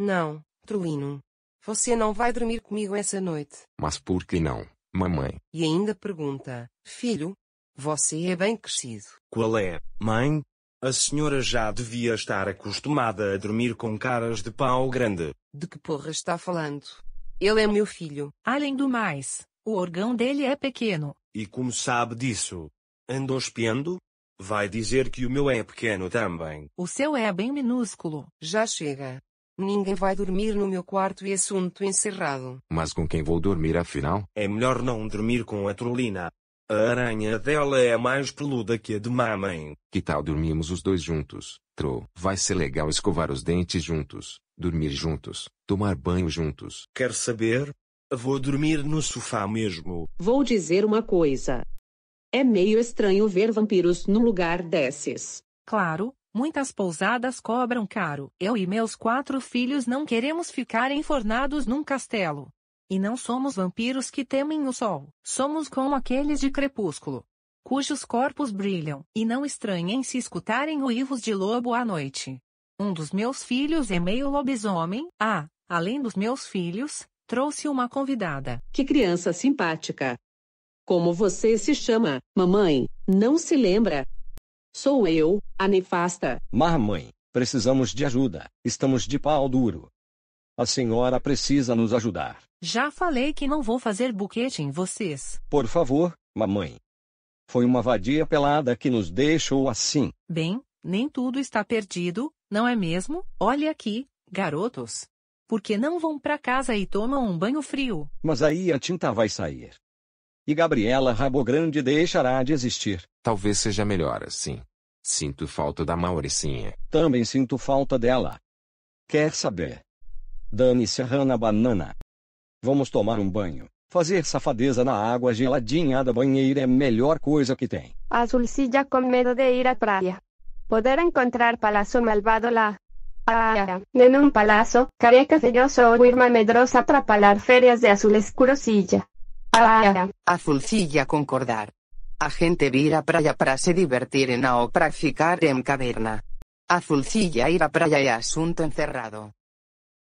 Não, Trulino. Você não vai dormir comigo essa noite. Mas por que não, mamãe? E ainda pergunta: Filho, você é bem crescido. Qual é, mãe? A senhora já devia estar acostumada a dormir com caras de pau grande. De que porra está falando? Ele é meu filho. Além do mais, o órgão dele é pequeno. E como sabe disso? Andou espiando? Vai dizer que o meu é pequeno também. O seu é bem minúsculo. Já chega. Ninguém vai dormir no meu quarto e assunto encerrado. Mas com quem vou dormir afinal? É melhor não dormir com a Trolina. A aranha dela é mais peluda que a de mamãe. Que tal dormirmos os dois juntos, Tro? Vai ser legal escovar os dentes juntos, dormir juntos, tomar banho juntos. Quer saber? Vou dormir no sofá mesmo. Vou dizer uma coisa. É meio estranho ver vampiros num lugar desses. Claro, Muitas pousadas cobram caro. Eu e meus quatro filhos não queremos ficar enfornados num castelo. E não somos vampiros que temem o sol, somos como aqueles de crepúsculo, cujos corpos brilham, e não estranhem se escutarem uivos de lobo à noite. Um dos meus filhos é meio lobisomem, ah, além dos meus filhos, trouxe uma convidada. Que criança simpática! Como você se chama, mamãe? Não se lembra? Sou eu, a nefasta. Mamãe, precisamos de ajuda. Estamos de pau duro. A senhora precisa nos ajudar. Já falei que não vou fazer buquete em vocês. Por favor, mamãe. Foi uma vadia pelada que nos deixou assim. Bem, nem tudo está perdido, não é mesmo? Olha aqui, garotos. Por que não vão para casa e tomam um banho frio? Mas aí a tinta vai sair. E Gabriela Rabogrande deixará de existir. Talvez seja melhor assim. Sinto falta da Mauricinha. Também sinto falta dela. Quer saber? Dane-se a rana banana. Vamos tomar um banho. Fazer safadeza na água geladinha da banheira é a melhor coisa que tem. Azulcilla com medo de ir à praia. Poder encontrar palazzo malvado lá. Ah, ah nenhum palazzo, careca feroso ou irmã medrosa para palar de azul escurosilla. Ah, Azulcilla concordar. A gente vira a praia para se divertir a o practicar en caverna. Azulcilla ir a praia e asunto encerrado.